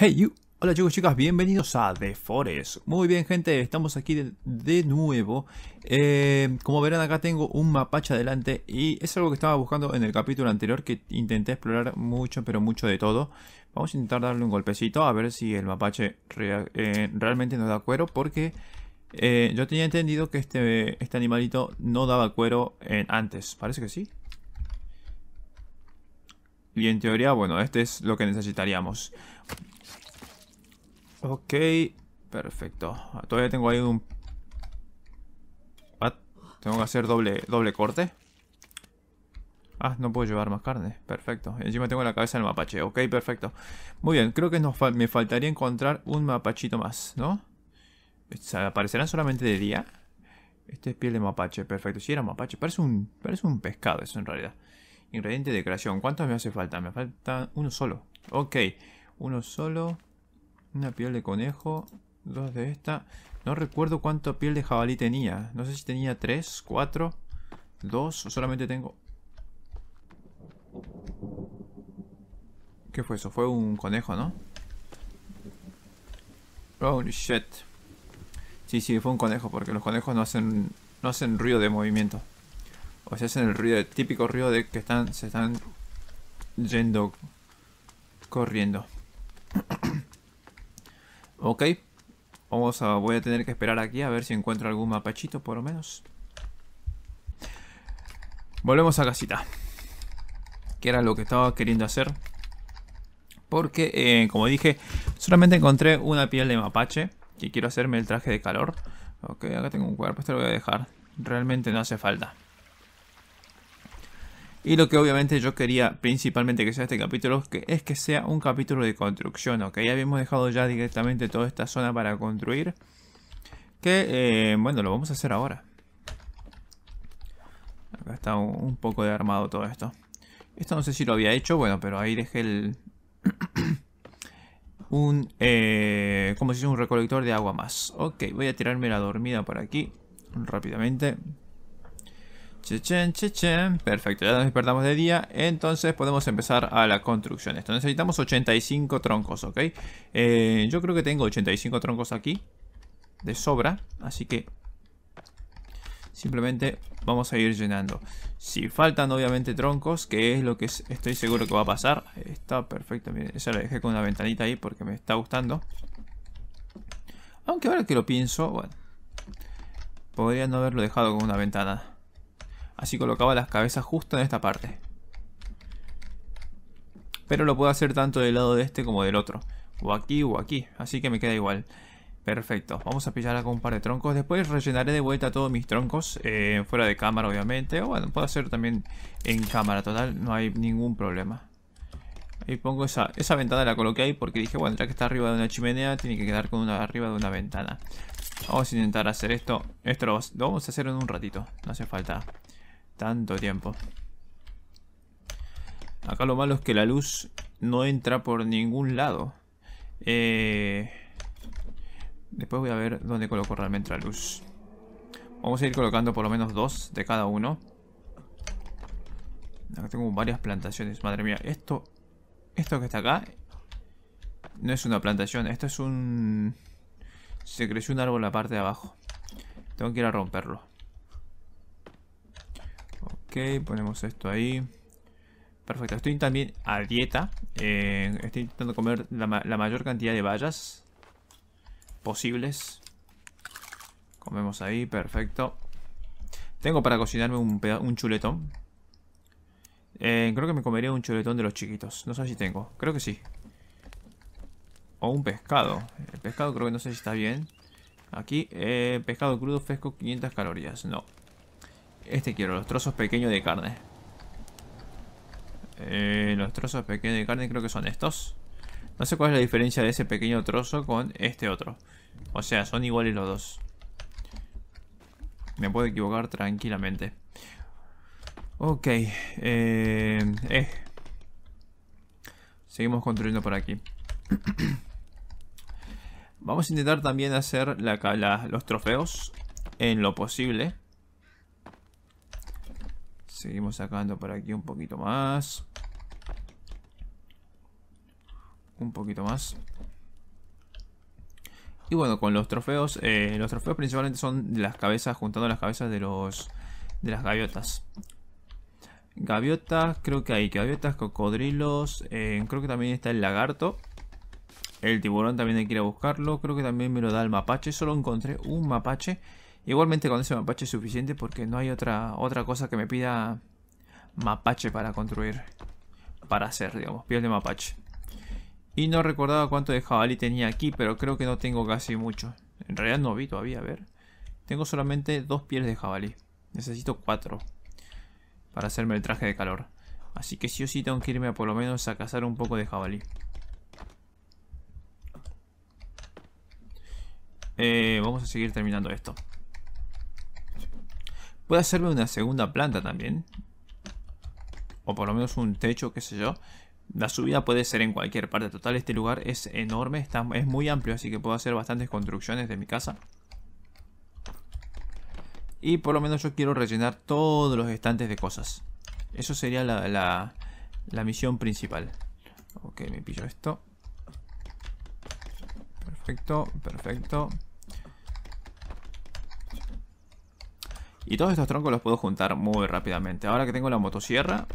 Hey you, hola chicos chicas, bienvenidos a The Forest. Muy bien gente, estamos aquí de, nuevo. Eh, como verán acá tengo un mapache adelante y es algo que estaba buscando en el capítulo anterior que intenté explorar mucho, pero mucho de todo. Vamos a intentar darle un golpecito a ver si el mapache eh, realmente nos da cuero porque eh, yo tenía entendido que este, este animalito no daba cuero antes. Parece que sí. Y en teoría, bueno, este es lo que necesitaríamos. Ok, perfecto. Todavía tengo ahí un... Ah, tengo que hacer doble, doble corte. Ah, no puedo llevar más carne. Perfecto. Encima tengo la cabeza del mapache. Ok, perfecto. Muy bien, creo que me faltaría encontrar un mapachito más, ¿no? ¿Aparecerán solamente de día? Este es piel de mapache. Perfecto. Si era mapache. Parece un, parece un pescado eso en realidad. Ingrediente de creación. ¿Cuántos me hace falta? Me falta uno solo. Ok uno solo, una piel de conejo, dos de esta. No recuerdo cuánto piel de jabalí tenía. No sé si tenía tres, cuatro, dos o solamente tengo... ¿Qué fue eso? Fue un conejo, ¿no? Oh, shit. Sí, sí, fue un conejo, porque los conejos no hacen, no hacen ruido de movimiento. O sea, hacen el ruido, típico ruido de que están, se están yendo corriendo. Ok. Vamos a, voy a tener que esperar aquí a ver si encuentro algún mapachito por lo menos. Volvemos a casita. Que era lo que estaba queriendo hacer. Porque, eh, como dije, solamente encontré una piel de mapache. Y quiero hacerme el traje de calor. Ok, acá tengo un cuerpo, este lo voy a dejar. Realmente no hace falta. Y lo que obviamente yo quería principalmente que sea este capítulo que es que sea un capítulo de construcción, ok. Ya habíamos dejado ya directamente toda esta zona para construir. Que, eh, bueno, lo vamos a hacer ahora. Acá está un poco de armado todo esto. Esto no sé si lo había hecho, bueno, pero ahí dejé el... un... Eh, como si un recolector de agua más. Ok, voy a tirarme la dormida por aquí rápidamente. Perfecto, ya nos despertamos de día. Entonces podemos empezar a la construcción. Esto necesitamos 85 troncos, ¿ok? Eh, yo creo que tengo 85 troncos aquí. De sobra. Así que simplemente vamos a ir llenando. Si faltan obviamente troncos, que es lo que estoy seguro que va a pasar. Está perfecto, miren, esa la dejé con una ventanita ahí porque me está gustando. Aunque ahora que lo pienso, bueno, podría no haberlo dejado con una ventana. Así colocaba las cabezas justo en esta parte. Pero lo puedo hacer tanto del lado de este como del otro. O aquí o aquí. Así que me queda igual. Perfecto. Vamos a pillar acá un par de troncos. Después rellenaré de vuelta todos mis troncos. Eh, fuera de cámara obviamente. O bueno, puedo hacer también en cámara. Total, no hay ningún problema. Ahí pongo esa, esa ventana la coloqué ahí porque dije, bueno, ya que está arriba de una chimenea, tiene que quedar con arriba de una ventana. Vamos a intentar hacer esto. Esto lo vamos a hacer en un ratito. No hace falta tanto tiempo. Acá lo malo es que la luz no entra por ningún lado. Eh, después voy a ver dónde coloco realmente la luz. Vamos a ir colocando por lo menos dos de cada uno. Acá tengo varias plantaciones. Madre mía, esto, esto que está acá no es una plantación. Esto es un... Se creció un árbol en la parte de abajo. Tengo que ir a romperlo ponemos esto ahí. Perfecto, estoy también a dieta. Eh, estoy intentando comer la, mayor cantidad de bayas posibles. Comemos ahí, perfecto. Tengo para cocinarme un, un chuletón. Eh, creo que me comería un chuletón de los chiquitos. No sé si tengo, creo que sí. O un pescado. El pescado creo que no sé si está bien. Aquí, eh, pescado crudo fresco, 500 calorías. No, este quiero, los trozos pequeños de carne. Eh, los trozos pequeños de carne creo que son estos. No sé cuál es la diferencia de ese pequeño trozo con este otro. O sea, son iguales los dos. Me puedo equivocar tranquilamente. Ok. Eh, eh. Seguimos construyendo por aquí. Vamos a intentar también hacer los trofeos en lo posible. Seguimos sacando por aquí un poquito más. Un poquito más. Y bueno, con los trofeos, eh, los trofeos principalmente son las cabezas, juntando las cabezas de los de las gaviotas. Gaviotas, creo que hay gaviotas, cocodrilos, eh, creo que también está el lagarto. El tiburón también hay que ir a buscarlo, creo que también me lo da el mapache, solo encontré un mapache Igualmente con ese mapache es suficiente porque no hay otra, otra cosa que me pida mapache para construir. Para hacer, digamos, piel de mapache. Y no recordaba cuánto de jabalí tenía aquí, pero creo que no tengo casi mucho. En realidad no vi todavía, a ver. Tengo solamente dos pieles de jabalí. Necesito cuatro para hacerme el traje de calor. Así que sí o sí tengo que irme por lo menos a cazar un poco de jabalí. Eh, vamos a seguir terminando esto. Puedo hacerme una segunda planta también. O por lo menos un techo, qué sé yo. La subida puede ser en cualquier parte. Total, este lugar es enorme, es muy amplio, así que puedo hacer bastantes construcciones de mi casa. Y por lo menos yo quiero rellenar todos los estantes de cosas. Eso sería la, la misión principal. Ok, me pillo esto. Perfecto, perfecto. Y todos estos troncos los puedo juntar muy rápidamente. Ahora que tengo la motosierra,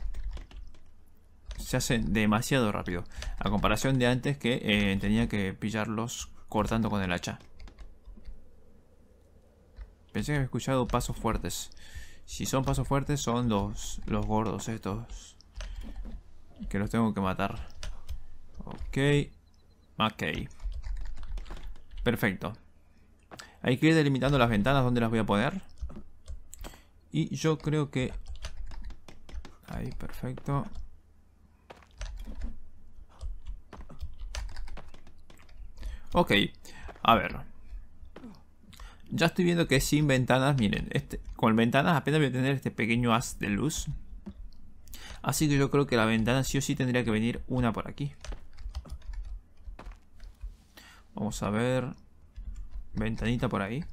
se hace demasiado rápido. A comparación de antes que eh, tenía que pillarlos cortando con el hacha. Pensé que había escuchado pasos fuertes. Si son pasos fuertes son los, los gordos estos. Que los tengo que matar. Ok. Ok. Perfecto. Hay que ir delimitando las ventanas donde las voy a poner. Y yo creo que... Ahí, perfecto. Ok, a ver. Ya estoy viendo que sin ventanas, miren, este, con ventanas apenas voy a tener este pequeño haz de luz. Así que yo creo que la ventana sí o sí tendría que venir una por aquí. Vamos a ver. Ventanita por ahí.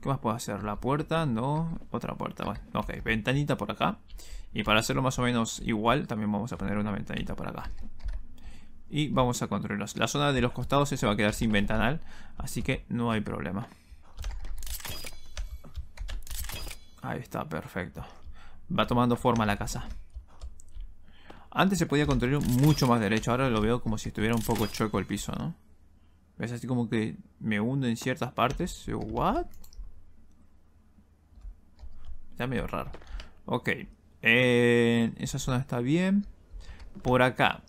¿Qué más puedo hacer? ¿La puerta? No, otra puerta. Bueno, ok, ventanita por acá. Y para hacerlo más o menos igual, también vamos a poner una ventanita por acá. Y vamos a construirlos. La zona de los costados se va a quedar sin ventanal, así que no hay problema. Ahí está, perfecto. Va tomando forma la casa. Antes se podía construir mucho más derecho, ahora lo veo como si estuviera un poco choco el piso, ¿no? Es así como que me hundo en ciertas partes. ¿What? Está medio raro. Ok. Eh, esa zona está bien. Por acá.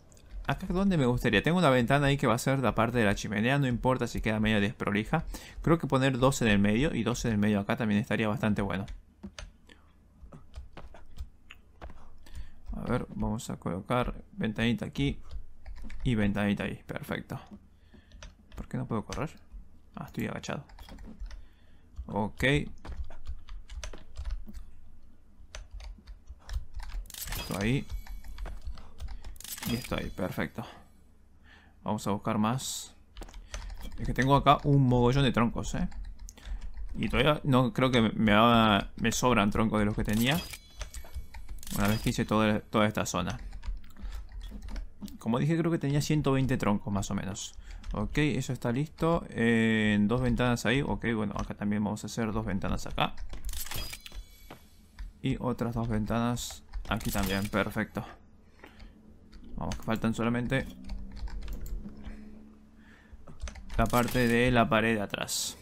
Acá donde me gustaría. Tengo una ventana ahí que va a ser la parte de la chimenea. No importa si queda medio desprolija. Creo que poner dos en el medio y dos en el medio acá también estaría bastante bueno. A ver, vamos a colocar ventanita aquí y ventanita ahí. Perfecto. ¿Por qué no puedo correr? Ah, estoy agachado. Ok. Esto ahí. Y esto ahí, perfecto. Vamos a buscar más. Es que tengo acá un mogollón de troncos, ¿eh? Y todavía no creo que me, sobran troncos de los que tenía. Una vez que hice toda, esta zona. Como dije, creo que tenía 120 troncos más o menos. Ok, eso está listo. Eh, dos ventanas ahí. Ok, bueno, acá también vamos a hacer dos ventanas acá. Y otras dos ventanas Aquí también, perfecto. Vamos, que faltan solamente la parte de la pared de atrás.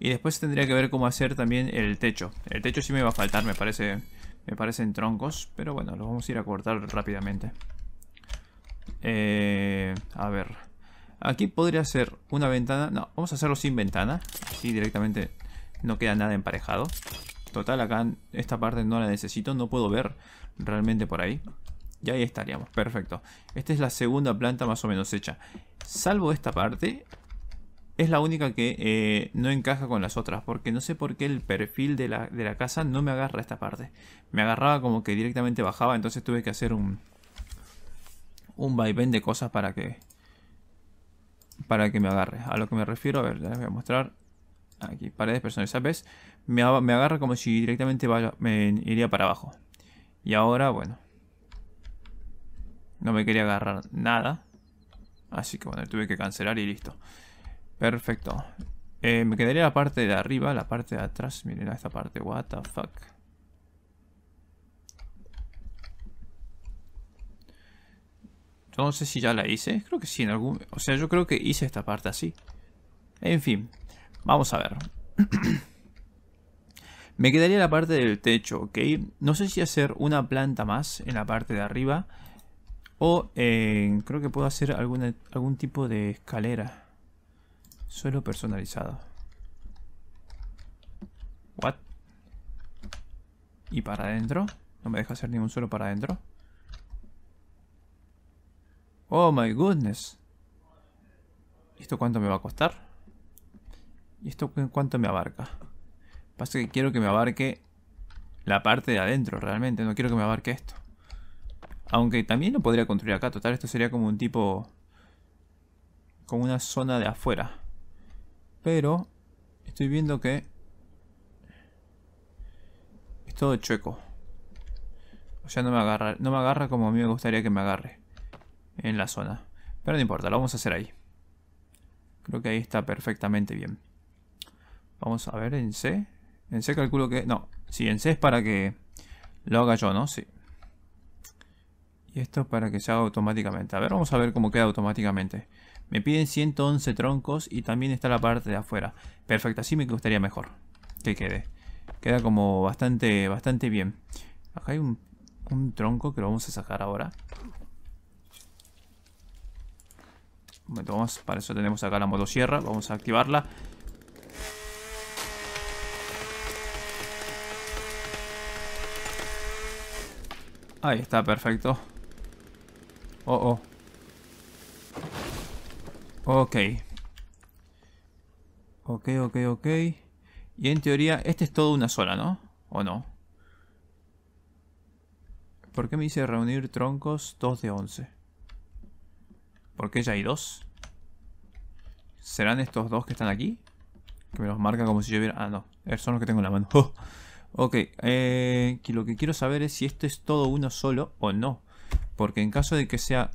Y después tendría que ver cómo hacer también el techo. El techo sí me va a faltar, me parece. Me parecen troncos. Pero bueno, los vamos a ir a cortar rápidamente. Eh, a ver. Aquí podría ser una ventana. No, vamos a hacerlo sin ventana. Así directamente no queda nada emparejado. Total, acá esta parte no la necesito, no puedo ver realmente por ahí. Y ahí estaríamos, perfecto. Esta es la segunda planta más o menos hecha. Salvo esta parte, es la única que eh, no encaja con las otras, porque no sé por qué el perfil de la, casa no me agarra esta parte. Me agarraba como que directamente bajaba, entonces tuve que hacer un, un vaivén de cosas para que, para que me agarre. A lo que me refiero, a ver, les voy a mostrar. Aquí, paredes personalizadas, me, agarra como si directamente me iría para abajo. Y ahora, bueno. No me quería agarrar nada. Así que bueno, tuve que cancelar y listo. Perfecto. Eh, me quedaría la parte de arriba, la parte de atrás. Miren esta parte. What the fuck. no sé si ya la hice. Creo que sí, en algún... O sea, yo creo que hice esta parte así. En fin, vamos a ver. Me quedaría la parte del techo, ¿ok? No sé si hacer una planta más en la parte de arriba. O eh, creo que puedo hacer alguna, algún tipo de escalera. Suelo personalizado. What? ¿Y para adentro? No me deja hacer ningún suelo para adentro. Oh my goodness. ¿Esto cuánto me va a costar? ¿Y esto cuánto me abarca? Pasa que quiero que me abarque la parte de adentro realmente. No quiero que me abarque esto. Aunque también lo podría construir acá. Total, esto sería como un tipo... Como una zona de afuera. Pero estoy viendo que... Es todo chueco. O sea, no me agarra, no me agarra como a mí me gustaría que me agarre. En la zona. Pero no importa, lo vamos a hacer ahí. Creo que ahí está perfectamente bien. Vamos a ver en C. En C calculo que... No, si en C es para que lo haga yo, ¿no? Sí. Y esto es para que se haga automáticamente. A ver, vamos a ver cómo queda automáticamente. Me piden 111 troncos y también está la parte de afuera. Perfecto, así me gustaría mejor que quede. Queda como bastante, bastante bien. Acá hay un, tronco que lo vamos a sacar ahora. vamos para eso tenemos acá la motosierra. Vamos a activarla. Ahí está, perfecto. Oh, oh. Ok. Ok, ok, ok. Y en teoría, este es todo una sola, ¿no? ¿O no? ¿Por qué me dice reunir troncos 2 de 11? ¿Por qué ya hay dos? ¿Serán estos dos que están aquí? Que me los marca como si yo hubiera... Ah, no. Son los que tengo en la mano. ¡Oh! Ok, eh, lo que quiero saber es si esto es todo uno solo o no. Porque en caso de que sea.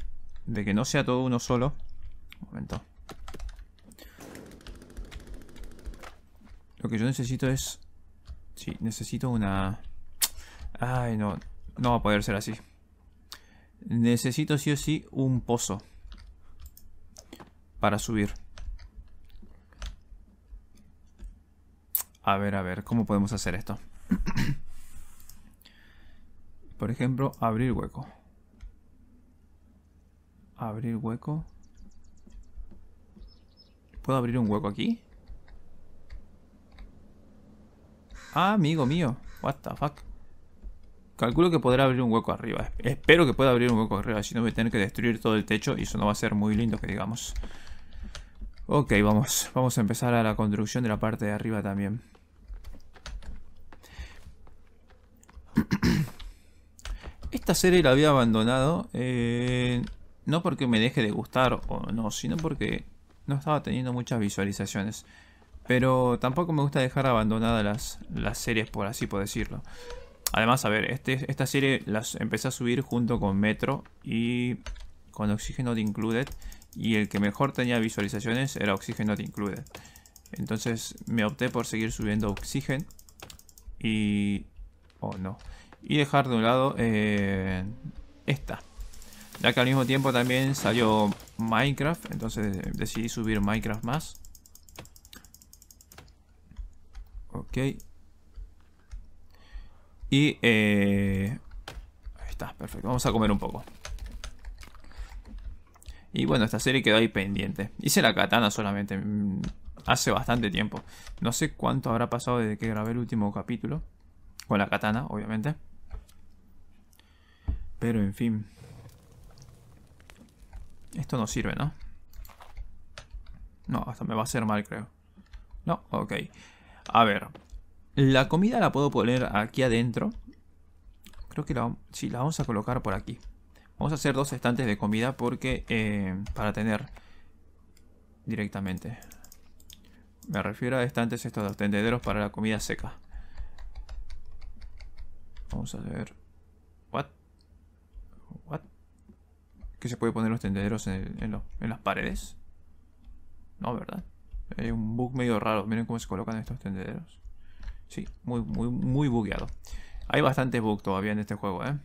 De que no sea todo uno solo. Un momento. Lo que yo necesito es. Sí, necesito una. Ay, no. No va a poder ser así. Necesito sí o sí un pozo. Para subir. A ver, a ver, ¿cómo podemos hacer esto? Por ejemplo, abrir hueco. Abrir hueco. ¿Puedo abrir un hueco aquí? Ah, amigo mío. What the fuck. Calculo que podrá abrir un hueco arriba. Espero que pueda abrir un hueco arriba. Si no voy a tener que destruir todo el techo. Y eso no va a ser muy lindo que digamos. Ok, vamos. Vamos a empezar a la construcción de la parte de arriba también. Esta serie la había abandonado, eh, no porque me deje de gustar o no, sino porque no estaba teniendo muchas visualizaciones. Pero tampoco me gusta dejar abandonadas las, series, por así por decirlo. Además, a ver, este, esta serie las empecé a subir junto con Metro y con Oxígeno Not Included. Y el que mejor tenía visualizaciones era Oxígeno Not Included. Entonces me opté por seguir subiendo Oxygen. Y no. Y dejar de un lado eh, esta. Ya que al mismo tiempo también salió Minecraft, entonces decidí subir Minecraft más. Ok. Y eh, está, perfecto. Vamos a comer un poco. Y bueno, esta serie quedó ahí pendiente. Hice la katana solamente. Mm, hace bastante tiempo. No sé cuánto habrá pasado desde que grabé el último capítulo. Con la katana, obviamente. Pero en fin. Esto no sirve, ¿no? No, hasta me va a hacer mal, creo. No, ok. A ver. La comida la puedo poner aquí adentro. Creo que la, sí, la vamos a colocar por aquí. Vamos a hacer dos estantes de comida porque... Eh, para tener directamente. Me refiero a estantes estos de tenderos para la comida seca. Vamos a ver. What? What? ¿Que se puede poner los tendederos en, las paredes? No, ¿verdad? Hay un bug medio raro. Miren cómo se colocan estos tendederos. Sí, muy, muy, muy bugueado. Hay bastantes bug todavía en este juego, ¿eh?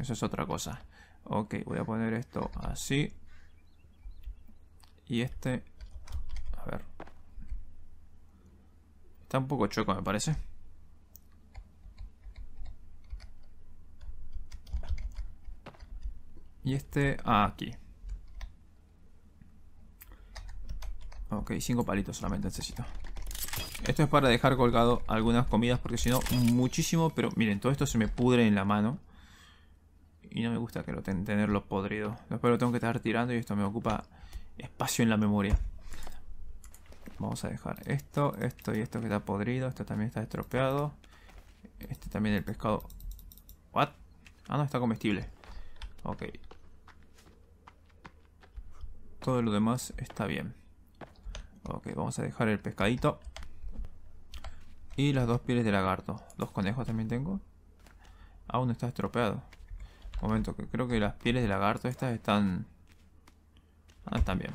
Eso es otra cosa. Ok, voy a poner esto así. Y este... A ver. Está un poco chueco, me parece. Y este ah, aquí. Ok, cinco palitos solamente necesito. Esto es para dejar colgado algunas comidas porque si no, muchísimo. Pero miren, todo esto se me pudre en la mano. Y no me gusta que lo tenerlo podrido. Después lo tengo que estar tirando y esto me ocupa espacio en la memoria. Vamos a dejar esto, esto y esto que está podrido. Esto también está estropeado. Este también el pescado. ¿What? Ah, no, está comestible. Ok, todo lo demás está bien. Ok, vamos a dejar el pescadito. Y las dos pieles de lagarto. Dos conejos también tengo. Aún está estropeado. Momento, que creo que las pieles de lagarto estas están... Ah, están bien.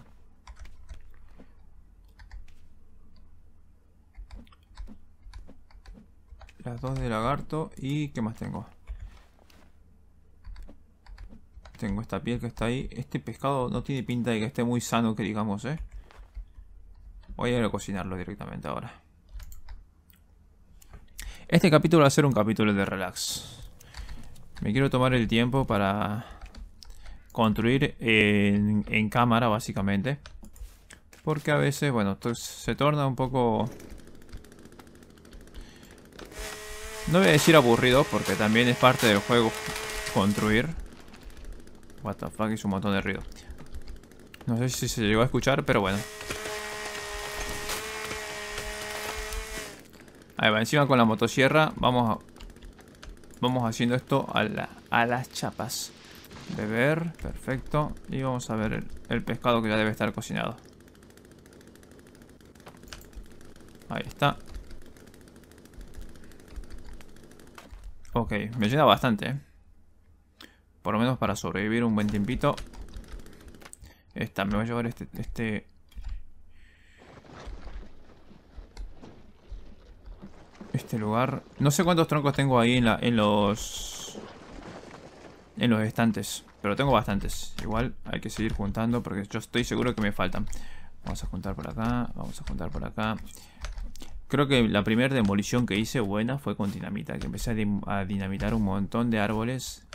Las dos de lagarto y ¿qué más tengo? Tengo esta piel que está ahí. Este pescado no tiene pinta de que esté muy sano, que digamos, ¿eh? Voy a ir a cocinarlo directamente ahora. Este capítulo va a ser un capítulo de relax. Me quiero tomar el tiempo para construir en, cámara, básicamente. Porque a veces, bueno, se torna un poco... No voy a decir aburrido, porque también es parte del juego construir. What the fuck, un montón de ruido. No sé si se llegó a escuchar, pero bueno. Ahí va, encima con la motosierra vamos a... Vamos haciendo esto a, las chapas. Beber, perfecto. Y vamos a ver el, el pescado que ya debe estar cocinado. Ahí está. Ok, me llena bastante, ¿eh? Por lo menos para sobrevivir un buen tiempito. Esta, me voy a llevar este... este... Este lugar... No sé cuántos troncos tengo ahí en, la, en los... En los estantes. Pero tengo bastantes. Igual hay que seguir juntando porque yo estoy seguro que me faltan. Vamos a juntar por acá. Vamos a juntar por acá. Creo que la primera demolición que hice buena fue con dinamita, que empecé a, dinamitar un montón de árboles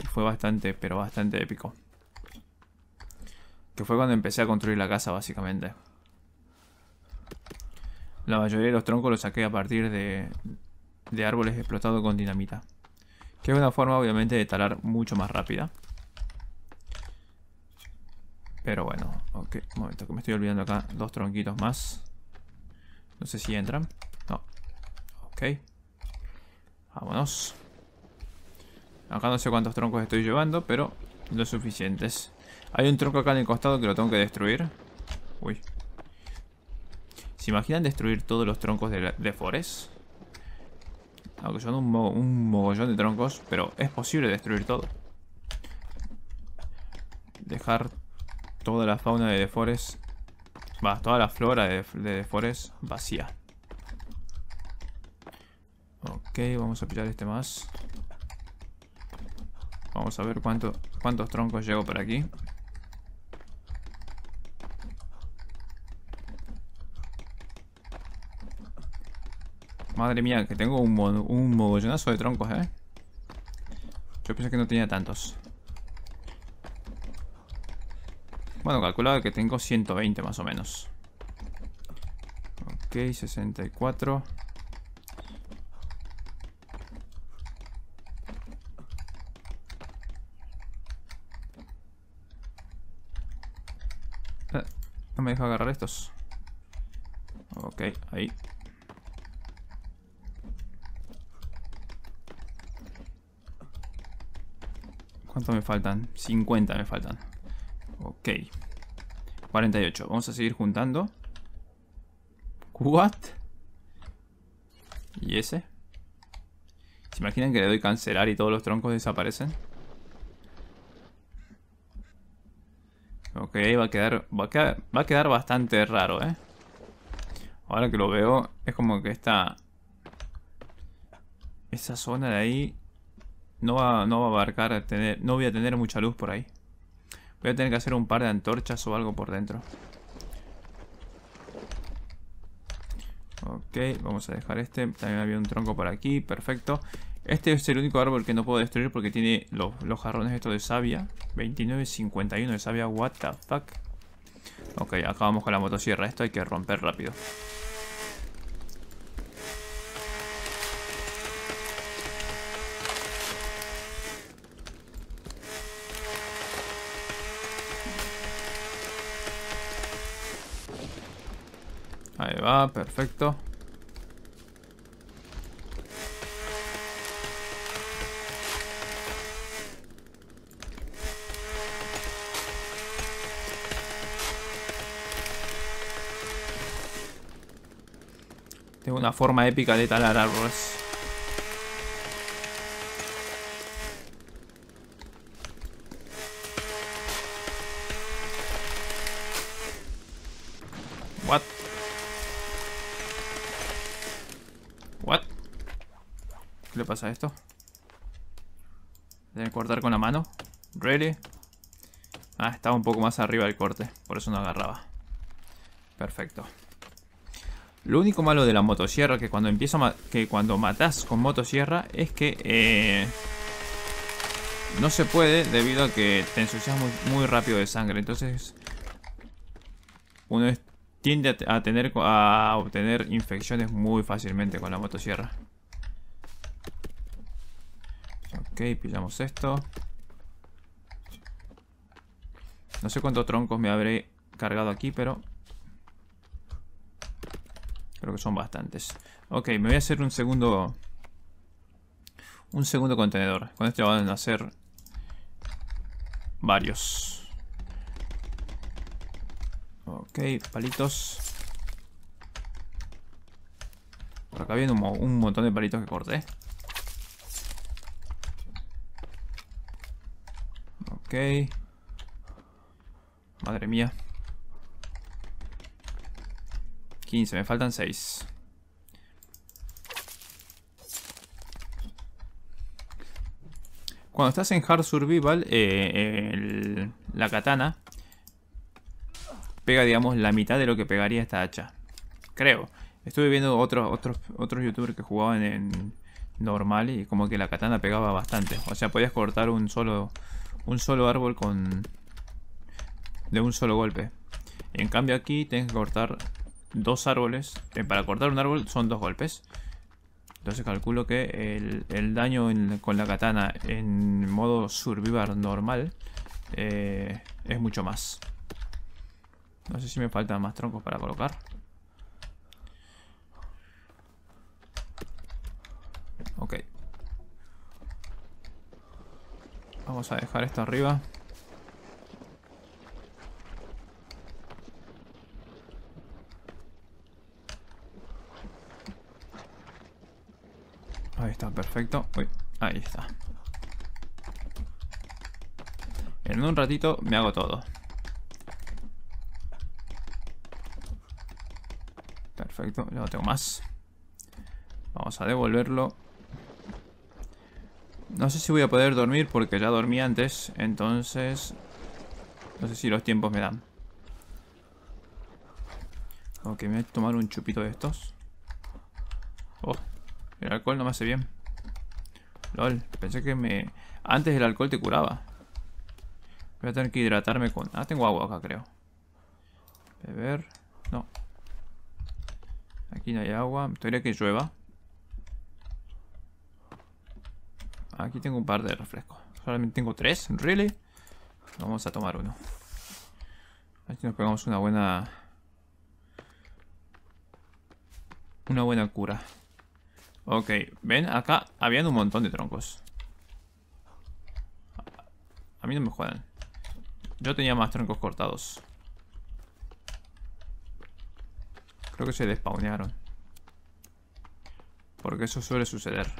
y fue bastante, pero bastante épico. Que fue cuando empecé a construir la casa básicamente. La mayoría de los troncos los saqué a partir de, de árboles explotados con dinamita. Que es una forma obviamente de talar mucho más rápida. Pero bueno, ok, un momento que me estoy olvidando acá dos tronquitos más. No sé si entran. No. Ok. Vámonos. Acá no sé cuántos troncos estoy llevando, pero lo suficientes. Hay un tronco acá en el costado que lo tengo que destruir. Uy. ¿Se imaginan destruir todos los troncos de, la, de Forest? Aunque son un, mogollón de troncos, pero es posible destruir todo. Dejar toda la fauna de The Forest Va, toda la flora de, de Forest vacía. Ok, vamos a pillar este más. Vamos a ver cuánto, cuántos troncos Llego por aquí. Madre mía, que tengo un, un mogollonazo de troncos, ¿eh? Yo pensé que no tenía tantos. Bueno, calculado que tengo 120 más o menos. Ok, 64. Eh, no me deja agarrar estos. Ok, ahí. ¿Cuánto me faltan? 50 me faltan. Ok. 48. Vamos a seguir juntando. ¿What? ¿Y ese? ¿Se imaginan que le doy cancelar y todos los troncos desaparecen? Ok, va a quedar, va va a quedar bastante raro, ¿eh? Ahora que lo veo, es como que esta... Esa zona de ahí no va, no va a abarcar, tener, no voy a tener mucha luz por ahí. Voy a tener que hacer un par de antorchas o algo por dentro. Ok, vamos a dejar este. También había un tronco por aquí, perfecto. Este es el único árbol que no puedo destruir porque tiene los, jarrones estos de savia. 29.51 de savia, what the fuck. Ok, acabamos con la motosierra. Esto hay que romper rápido. va, perfecto. Tengo una forma épica de talar árboles. pasa esto? Debe cortar con la mano. ¿Really? Ah, estaba un poco más arriba del corte. Por eso no agarraba. Perfecto. Lo único malo de la motosierra que cuando empiezo que cuando matas con motosierra es que eh, no se puede debido a que te ensucias muy, muy rápido de sangre. Entonces uno tiende a, tener a obtener infecciones muy fácilmente con la motosierra. pillamos pillamos esto. No sé cuántos troncos me habré cargado aquí, pero... Creo que son bastantes. Ok, me voy a hacer un segundo... Un segundo contenedor. Con este van a hacer... Varios. Ok, palitos. Por acá viene un montón de palitos que corté. Madre mía. 15, me faltan 6. Cuando estás en Hard Survival, eh, la katana pega, digamos, la mitad de lo que pegaría esta hacha. Creo. Estuve viendo otros otros otros youtubers que jugaban en normal y como que la katana pegaba bastante. O sea, podías cortar un solo un solo árbol con de un solo golpe. En cambio aquí tienes que cortar dos árboles. Eh, para cortar un árbol son dos golpes. Entonces calculo que el, daño con la katana en modo survival normal eh, es mucho más. No sé si me faltan más troncos para colocar. Ok. Vamos a dejar esto arriba. Ahí está, perfecto. Uy, ahí está. En un ratito me hago todo. Perfecto, ya no tengo más. Vamos a devolverlo. No sé si voy a poder dormir porque ya dormí antes. Entonces... No sé si los tiempos me dan. Ok, me voy a tomar un chupito de estos. Oh, el alcohol no me hace bien. LOL, pensé que me... Antes el alcohol te curaba. Voy a tener que hidratarme con... Ah, tengo agua acá, creo. Beber... No. Aquí no hay agua. me gustaría que llueva. Aquí tengo un par de refrescos. Solamente tengo tres, ¿really? Vamos a tomar uno. Aquí nos pegamos una buena... Una buena cura. Ok, ven, acá habían un montón de troncos. A mí no me juegan. Yo tenía más troncos cortados. Creo que se despaunearon Porque eso suele suceder.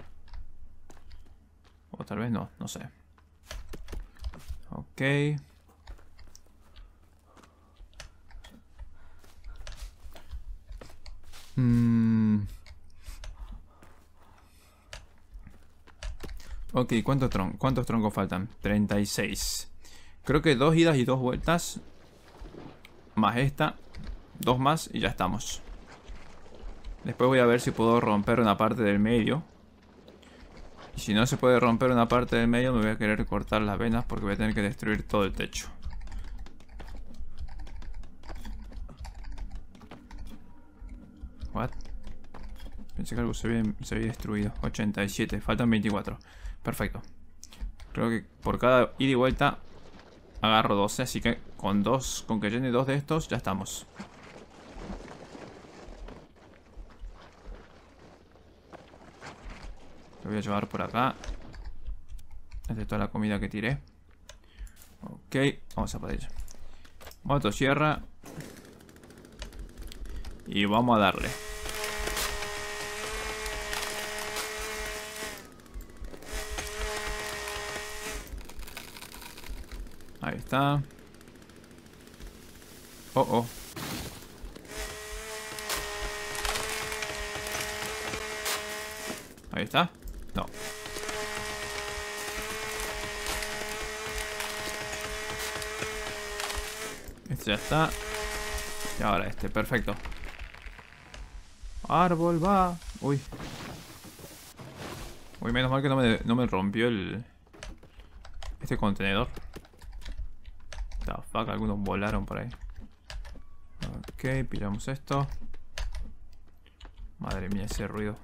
O tal vez no, no sé. Ok. Mm. Ok, ¿cuántos, tron ¿cuántos troncos faltan? 36. Creo que dos idas y dos vueltas. Más esta. Dos más y ya estamos. Después voy a ver si puedo romper una parte del medio. Si no se puede romper una parte del medio, me voy a querer cortar las venas porque voy a tener que destruir todo el techo. What? Pensé que algo se había, destruido. 87, faltan 24. Perfecto. Creo que por cada ida y vuelta agarro 12, así que con dos, con que llene dos de estos, ya estamos. voy a llevar por acá. Es toda la comida que tiré. Ok, vamos a por ella. sierra Y vamos a darle. Ahí está. Oh, oh. Ahí está. Este ya está. Y ahora este, perfecto. Árbol va. Uy. Uy, menos mal que no me, no me rompió el... Este contenedor. The fuck, algunos volaron por ahí. Ok, pillamos esto. Madre mía, ese ruido.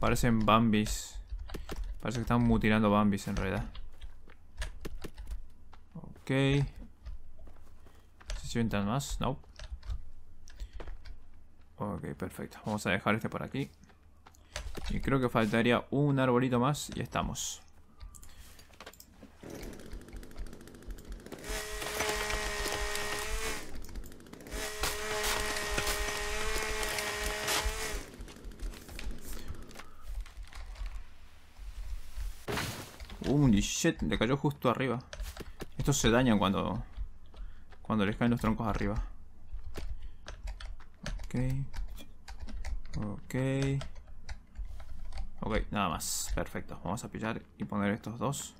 Parecen bambis. Parece que están mutilando bambis en realidad. Ok. ¿Se sientan más? No. Ok, perfecto. Vamos a dejar este por aquí. Y creo que faltaría un arbolito más y estamos. ¡Uy! shit, le cayó justo arriba. Estos se dañan cuando. Cuando les caen los troncos arriba. Ok. Ok. Ok, nada más. Perfecto. Vamos a pillar y poner estos dos.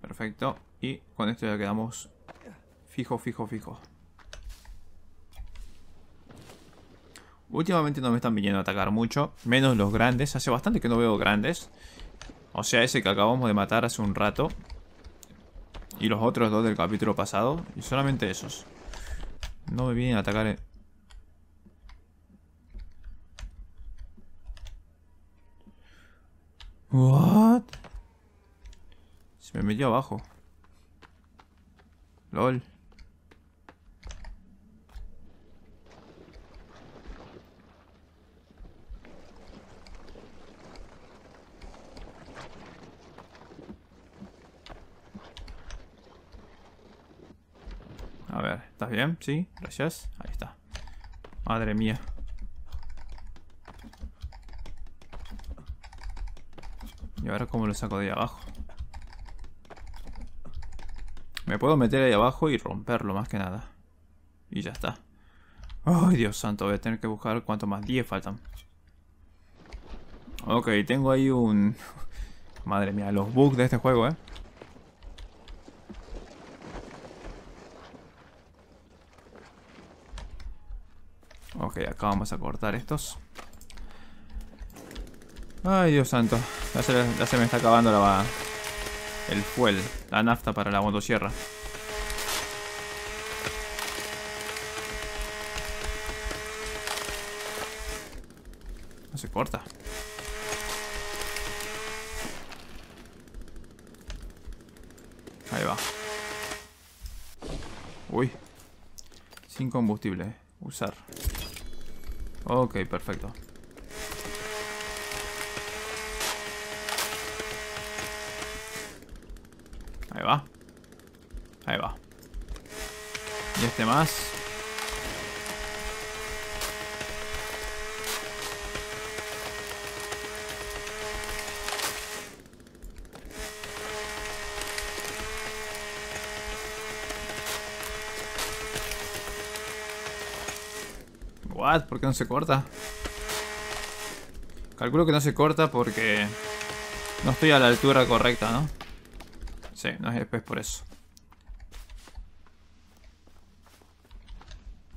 Perfecto. Y con esto ya quedamos fijo, fijo, fijo. Últimamente no me están viniendo a atacar mucho, menos los grandes. Hace bastante que no veo grandes. O sea, ese que acabamos de matar hace un rato. Y los otros dos del capítulo pasado. Y solamente esos. No me vienen a atacar... Eh. What? Se me metió abajo. LOL. ¿Estás bien? Sí, gracias. Ahí está. Madre mía. Y ahora cómo lo saco de ahí abajo. Me puedo meter ahí abajo y romperlo más que nada. Y ya está. ¡Ay, Dios santo! Voy a tener que buscar cuánto más. 10 faltan. Ok, tengo ahí un... Madre mía, los bugs de este juego, ¿eh? acá vamos a cortar estos. Ay, Dios santo. Ya se, me está acabando la, el fuel, la nafta para la motosierra. No se corta. Ahí va. Uy. Sin combustible. Eh. Usar. Ok, perfecto. Ahí va. Ahí va. Y este más. ¿Por qué no se corta? Calculo que no se corta porque no estoy a la altura correcta, ¿no? Sí, no es, después por eso.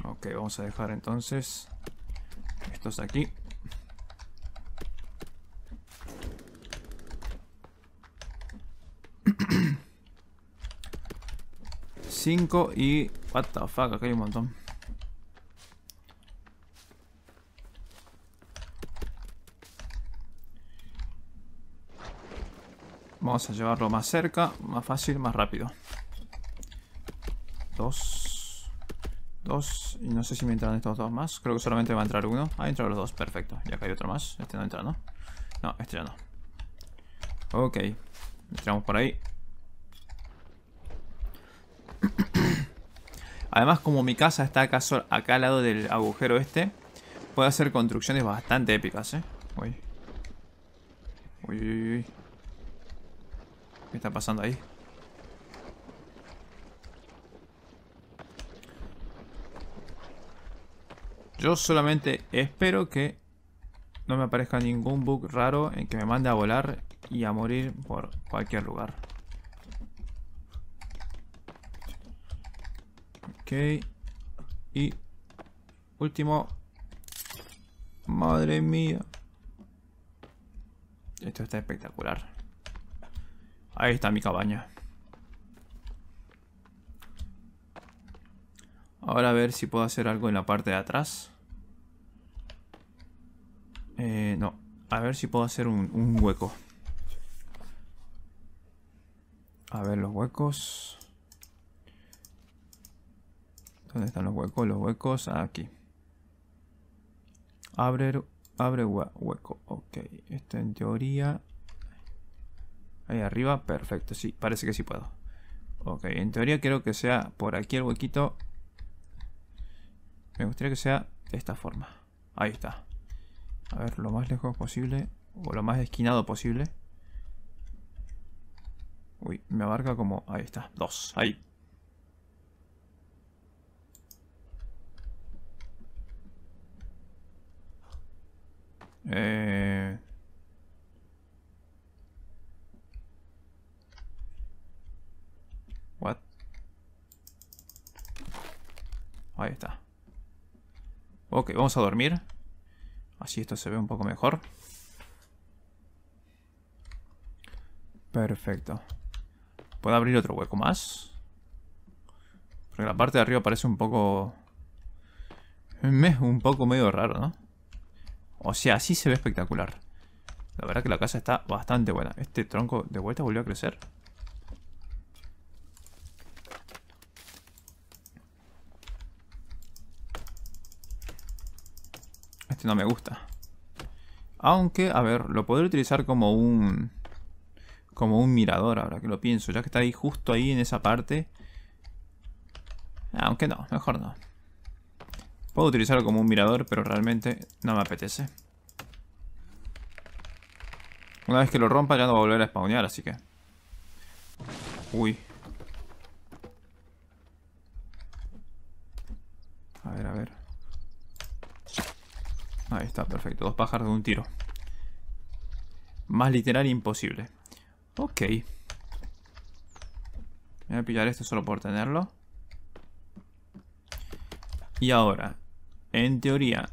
Ok, vamos a dejar entonces estos aquí. Cinco y... What the fuck, acá hay un montón. Vamos a llevarlo más cerca, más fácil, más rápido. Dos. Dos. Y no sé si me entran estos dos más. Creo que solamente va a entrar uno. Ah, entran los dos. Perfecto. Y acá hay otro más. Este no entra, ¿no? No, este ya no. Ok. Entramos por ahí. Además, como mi casa está acá, acá al lado del agujero este, puedo hacer construcciones bastante épicas, ¿eh? Uy. Uy, uy, uy. ¿Qué está pasando ahí? Yo solamente espero que no me aparezca ningún bug raro en que me mande a volar y a morir por cualquier lugar. Ok. Y último. Madre mía. Esto está espectacular. Ahí está mi cabaña. Ahora a ver si puedo hacer algo en la parte de atrás. Eh, no, a ver si puedo hacer un, hueco. A ver los huecos. ¿Dónde están los huecos? Los huecos aquí. Abre, abre hueco. Ok, esto en teoría Ahí arriba, perfecto, sí, parece que sí puedo. Ok, en teoría creo que sea por aquí el huequito. Me gustaría que sea de esta forma. Ahí está. A ver, lo más lejos posible. O lo más esquinado posible. Uy, me abarca como... Ahí está, dos, ahí. Eh, Ahí está. Ok, vamos a dormir. Así esto se ve un poco mejor. Perfecto. Puedo abrir otro hueco más. Porque la parte de arriba parece un poco... Un poco medio raro, ¿no? O sea, así se ve espectacular. La verdad que la casa está bastante buena. Este tronco de vuelta volvió a crecer. Este no me gusta. Aunque, a ver, lo podré utilizar como un... Como un mirador, ahora que lo pienso. Ya que está ahí justo ahí en esa parte. Aunque no, mejor no. Puedo utilizarlo como un mirador, pero realmente no me apetece. Una vez que lo rompa ya no va a volver a spawnear, así que... Uy. A ver, a ver. Ahí está, perfecto. Dos pájaros de un tiro. Más literal imposible. Ok. Voy a pillar esto solo por tenerlo. Y ahora, en teoría,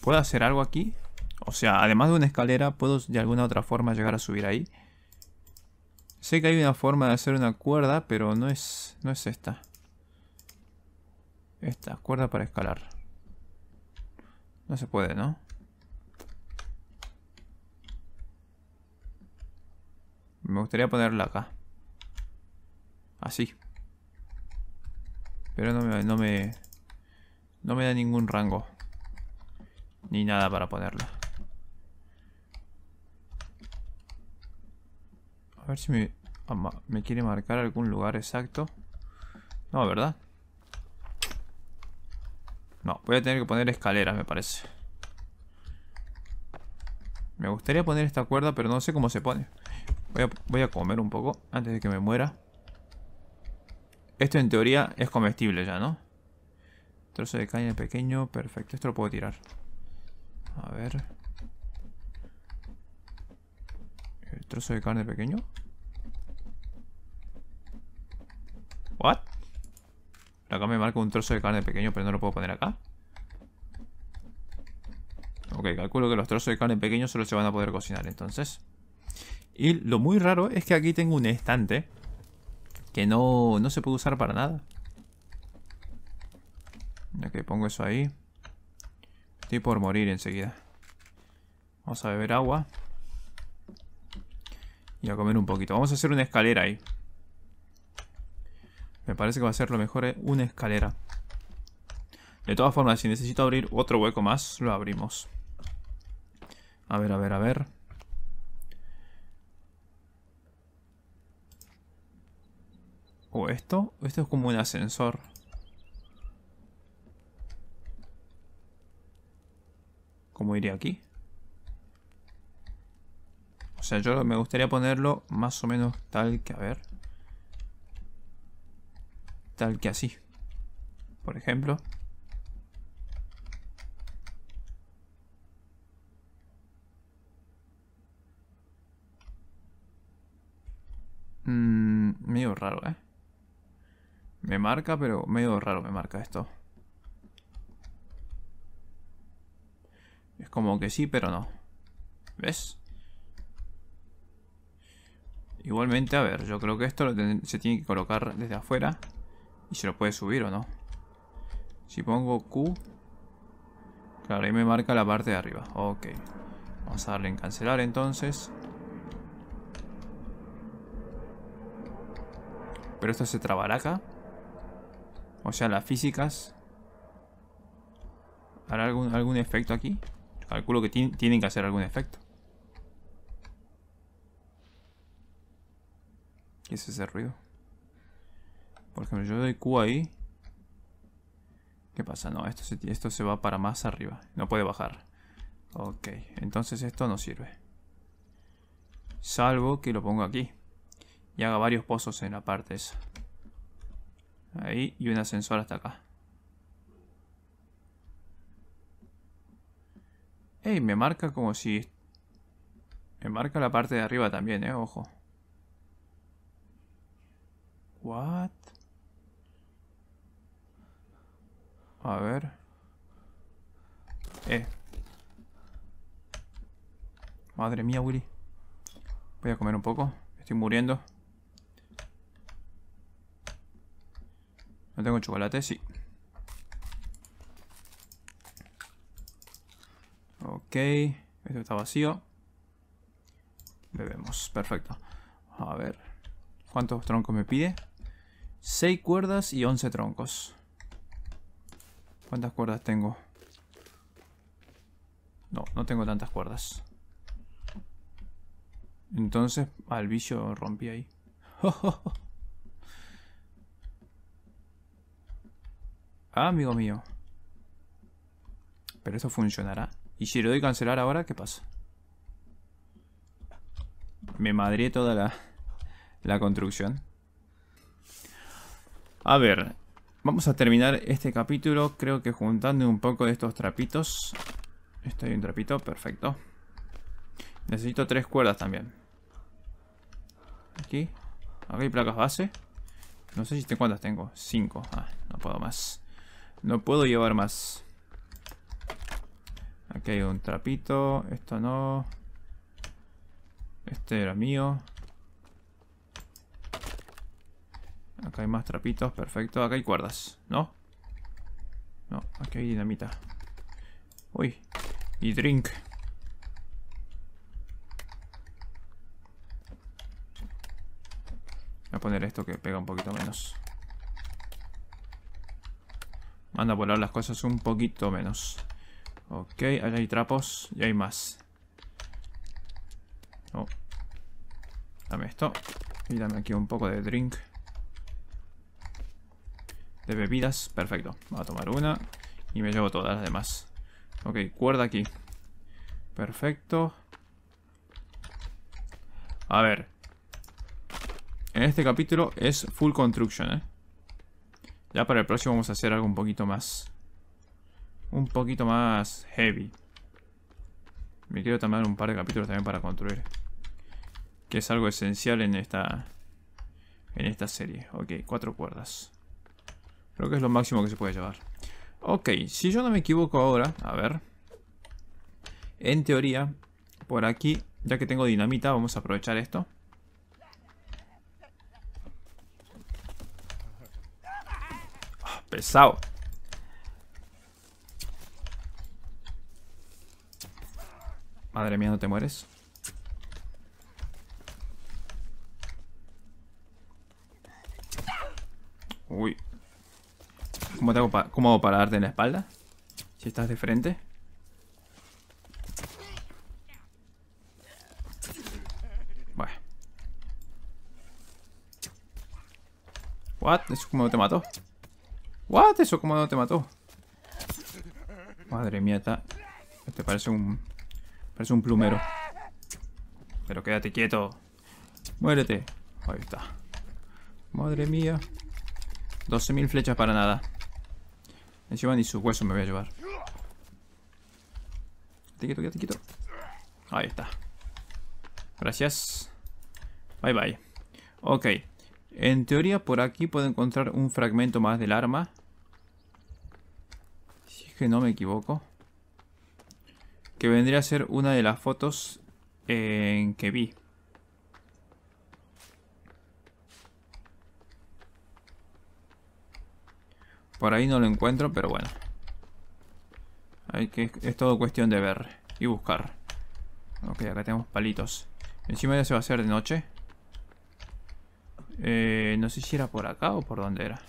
¿puedo hacer algo aquí? O sea, además de una escalera, ¿puedo de alguna otra forma llegar a subir ahí? Sé que hay una forma de hacer una cuerda, pero no es, no es esta. Esta, cuerda para escalar. No se puede, ¿no? Me gustaría ponerla acá. Así. Pero no me, no me... No me da ningún rango. Ni nada para ponerla. A ver si me, me quiere marcar algún lugar exacto. No, ¿verdad? No, voy a tener que poner escaleras, me parece. Me gustaría poner esta cuerda, pero no sé cómo se pone. Voy a, comer un poco antes de que me muera. Esto en teoría es comestible ya, ¿no? Trozo de caña pequeño, perfecto. Esto lo puedo tirar. A ver. ¿El trozo de carne pequeño? Acá me marca un trozo de carne pequeño, pero no lo puedo poner acá. Ok, calculo que los trozos de carne pequeños solo se van a poder cocinar entonces. Y lo muy raro es que aquí tengo un estante que no, no se puede usar para nada. Ok, pongo eso ahí. Estoy por morir enseguida. Vamos a beber agua. Y a comer un poquito. Vamos a hacer una escalera ahí. Me parece que va a ser lo mejor eh, una escalera. De todas formas, si necesito abrir otro hueco más, lo abrimos. A ver, a ver, a ver. ¿O oh, esto? Esto es como un ascensor. ¿Cómo iría aquí? O sea, yo me gustaría ponerlo más o menos tal que... A ver tal que así. Por ejemplo. Mm, medio raro, ¿eh? Me marca, pero medio raro me marca esto. Es como que sí, pero no. ¿Ves? Igualmente, a ver, yo creo que esto se tiene que colocar desde afuera. Y se lo puede subir o no. Si pongo Q... Claro, ahí me marca la parte de arriba. Ok. Vamos a darle en cancelar entonces. Pero esto se trabará acá. O sea, las físicas. ¿Hará algún, algún efecto aquí? Calculo que tienen que hacer algún efecto. ¿Qué es ese ruido? Por ejemplo, yo doy Q ahí. ¿Qué pasa? No, esto se, esto se va para más arriba. No puede bajar. Ok, entonces esto no sirve. Salvo que lo ponga aquí. Y haga varios pozos en la parte esa. Ahí y un ascensor hasta acá. Ey, me marca como si... Me marca la parte de arriba también, eh, ojo. What? A ver. Eh. Madre mía, Willy. Voy a comer un poco. Estoy muriendo. ¿No tengo chocolate? Sí. Ok. Esto está vacío. Bebemos. Perfecto. A ver. ¿Cuántos troncos me pide? 6 cuerdas y 11 troncos. ¿Cuántas cuerdas tengo? No, no tengo tantas cuerdas. Entonces, al bicho rompí ahí. ah, amigo mío. Pero eso funcionará. ¿Y si lo doy cancelar ahora? ¿Qué pasa? Me madré toda la, la construcción. A ver, Vamos a terminar este capítulo, creo que juntando un poco de estos trapitos. Esto hay un trapito, perfecto. Necesito tres cuerdas también. Aquí. Aquí hay placas base. No sé si te cuántas tengo. Cinco. Ah, no puedo más. No puedo llevar más. Aquí hay un trapito. Esto no. Este era mío. Acá hay más trapitos, perfecto. Acá hay cuerdas, ¿no? No, aquí hay dinamita. Uy, y drink. Voy a poner esto que pega un poquito menos. Manda a volar las cosas un poquito menos. Ok, allá hay trapos y hay más. No. Oh, dame esto. Y dame aquí un poco de drink de bebidas. Perfecto. Voy a tomar una y me llevo todas las demás. Ok, cuerda aquí. Perfecto. A ver. En este capítulo es full construction, ¿eh? Ya para el próximo vamos a hacer algo un poquito más... Un poquito más heavy. Me quiero tomar un par de capítulos también para construir. Que es algo esencial en esta... En esta serie. Ok, cuatro cuerdas. Creo que es lo máximo que se puede llevar. Ok, si yo no me equivoco ahora, a ver. En teoría, por aquí, ya que tengo dinamita, vamos a aprovechar esto. Ah, pesado. Madre mía, no te mueres. Uy, ¿Cómo, te hago ¿Cómo para darte en la espalda? Si estás de frente. Bueno. What? ¿Eso cómo no te mató? What? ¿Eso cómo no te mató? Madre mía, está... Este parece un... Parece un plumero. Pero quédate quieto. Muérete. Ahí está. Madre mía. 12.000 flechas para nada. Llevan ni su hueso me voy a llevar. Te quito, te quito. Ahí está. Gracias. Bye bye. Ok. En teoría por aquí puedo encontrar un fragmento más del arma. Si es que no me equivoco. Que vendría a ser una de las fotos eh, en que vi. Por ahí no lo encuentro, pero bueno. Hay que, es todo cuestión de ver y buscar. Ok, acá tenemos palitos. Encima ya se va a hacer de noche. Eh, no sé si era por acá o por dónde era.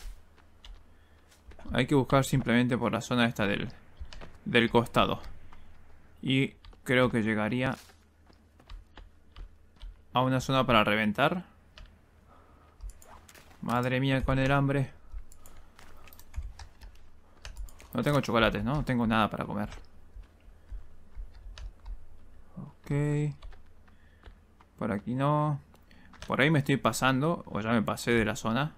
Hay que buscar simplemente por la zona esta del, del costado. Y creo que llegaría a una zona para reventar. Madre mía con el hambre. No tengo chocolates, ¿no? No tengo nada para comer. Ok. Por aquí no. Por ahí me estoy pasando, o ya me pasé de la zona.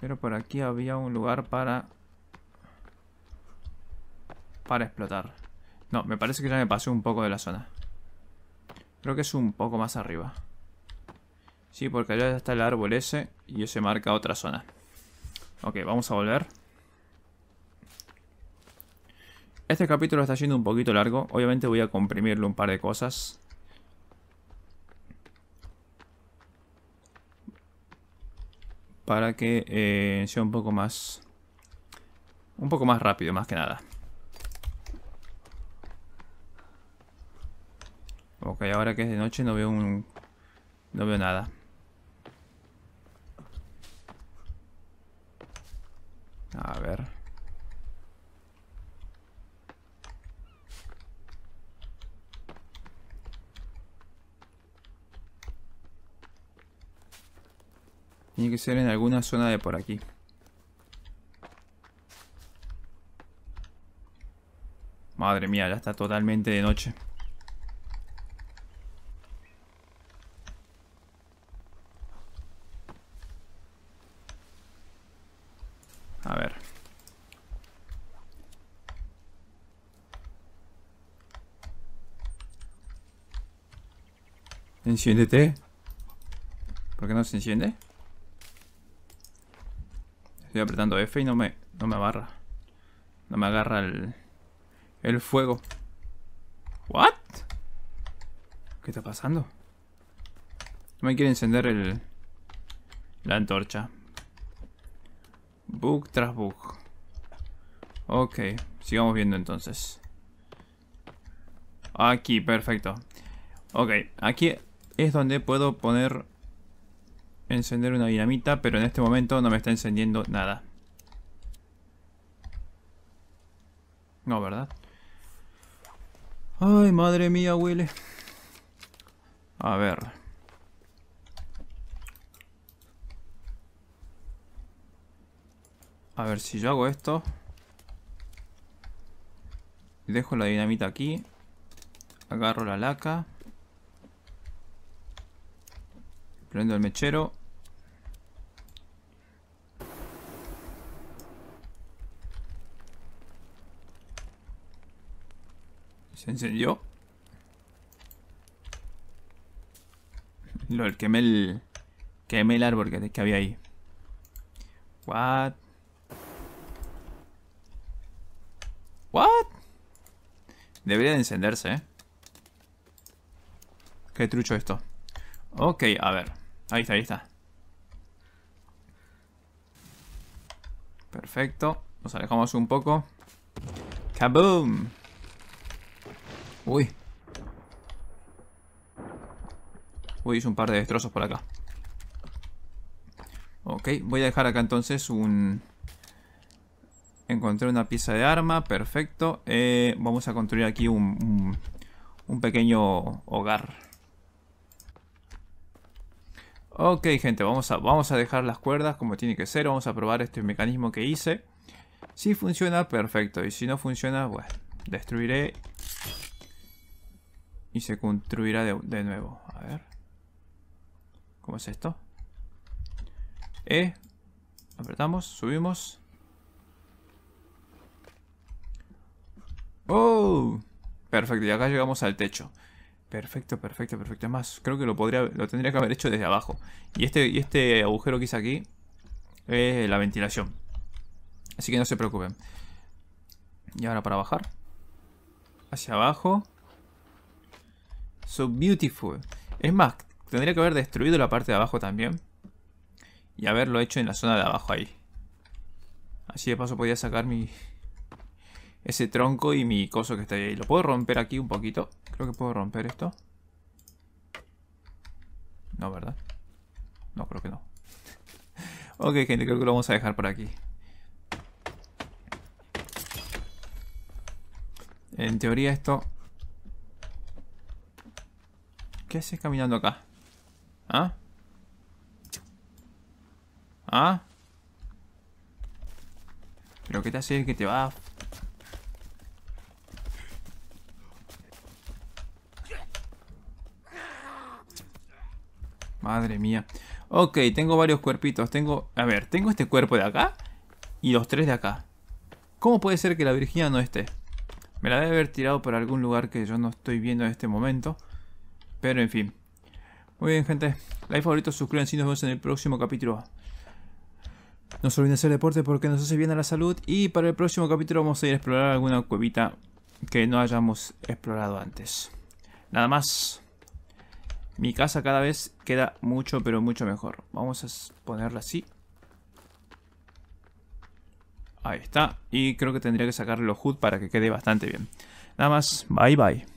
Pero por aquí había un lugar para... Para explotar. No, me parece que ya me pasé un poco de la zona. Creo que es un poco más arriba. Sí, porque allá está el árbol ese y ese marca otra zona. Ok, vamos a volver. Este capítulo está siendo un poquito largo. Obviamente voy a comprimirle un par de cosas. Para que eh, sea un poco más... Un poco más rápido, más que nada. Ok, ahora que es de noche no veo un... No veo nada. A ver... Tiene que ser en alguna zona de por aquí. Madre mía, ya está totalmente de noche. A ver. Enciéndete. ¿Por qué no se enciende? Estoy apretando F y no me, no me agarra. No me agarra el, el fuego. ¿What? ¿Qué está pasando? No me quiere encender el, la antorcha. Bug tras bug. Ok, sigamos viendo entonces. Aquí, perfecto. Ok, aquí es donde puedo poner encender una dinamita, pero en este momento no me está encendiendo nada. No, ¿verdad? Ay, madre mía, huele. A ver. A ver si yo hago esto. Dejo la dinamita aquí. Agarro la laca. Prendo el mechero. ¿Se encendió? Lol, quemé el... Quemé el árbol que, que había ahí. What? What? Debería de encenderse, ¿eh? Qué trucho esto. Ok, a ver. Ahí está, ahí está. Perfecto. Nos alejamos un poco. ¡Kaboom! Uy. Uy, hice un par de destrozos por acá. Ok, voy a dejar acá entonces un... Encontré una pieza de arma, perfecto. Eh, vamos a construir aquí un, un, pequeño hogar. Ok, gente, vamos a, vamos a dejar las cuerdas como tiene que ser. Vamos a probar este mecanismo que hice. Si funciona, perfecto. Y si no funciona, bueno, destruiré y se construirá de, nuevo. A ver. ¿Cómo es esto? E. Apretamos, subimos. ¡Oh! Perfecto, y acá llegamos al techo. Perfecto, perfecto, perfecto. Es más, creo que lo podría, lo tendría que haber hecho desde abajo. Y este, y este agujero que hice aquí es la ventilación. Así que no se preocupen. Y ahora para bajar. Hacia abajo. So beautiful. Es más, tendría que haber destruido la parte de abajo también. Y haberlo hecho en la zona de abajo ahí. Así de paso podía sacar mi... Ese tronco y mi coso que está ahí. ¿Lo puedo romper aquí un poquito? Creo que puedo romper esto. No, ¿verdad? No, creo que no. ok, gente, creo que lo vamos a dejar por aquí. En teoría esto ¿Qué haces caminando acá? ¿Ah? ¿Ah? ¿Pero qué te hace que te va? Madre mía. Ok, tengo varios cuerpitos. Tengo... A ver, tengo este cuerpo de acá y los tres de acá. ¿Cómo puede ser que la Virginia no esté? Me la debe haber tirado por algún lugar que yo no estoy viendo en este momento. Pero en fin. Muy bien, gente. Like, favorito, suscríbanse y nos vemos en el próximo capítulo. No se olviden hacer deporte porque nos hace bien a la salud. Y para el próximo capítulo vamos a ir a explorar alguna cuevita que no hayamos explorado antes. Nada más. Mi casa cada vez queda mucho, pero mucho mejor. Vamos a ponerla así. Ahí está. Y creo que tendría que sacarle los HUD para que quede bastante bien. Nada más. Bye bye.